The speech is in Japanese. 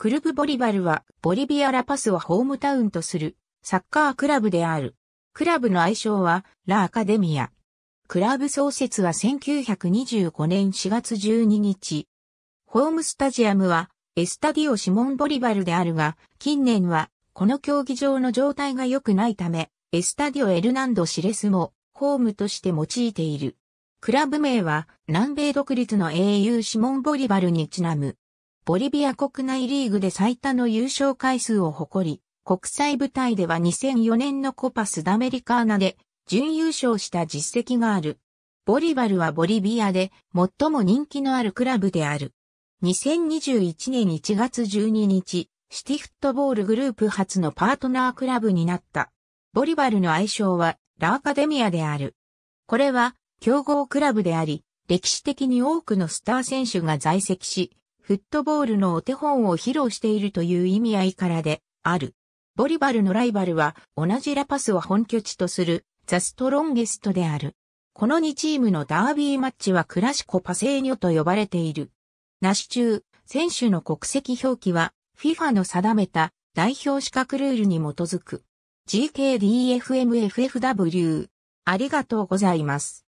クルブボリバルはボリビアラパスをホームタウンとするサッカークラブである。クラブの愛称はラ・アカデミア。クラブ創設は1925年4月12日。ホームスタジアムはエスタディオ・シモン・ボリバルであるが、近年はこの競技場の状態が良くないため、エスタディオ・エルナンド・シレスもホームとして用いている。クラブ名は南米独立の英雄シモン・ボリバルにちなむ。ボリビア国内リーグで最多の優勝回数を誇り、国際舞台では2004年のコパスダメリカーナで準優勝した実績がある。ボリバルはボリビアで最も人気のあるクラブである。2021年1月12日、シティフットボールグループ初のパートナークラブになった。ボリバルの愛称はラアカデミアである。これは強豪クラブであり、歴史的に多くのスター選手が在籍し、フットボールのお手本を披露しているという意味合いからで、ある。ボリバルのライバルは同じラパスを本拠地とするザ・ストロンゲストである。この2チームのダービーマッチはクラシコ・パセーニョと呼ばれている。なし中、選手の国籍表記は FIFA の定めた代表資格ルールに基づく。GKDFMFFW。ありがとうございます。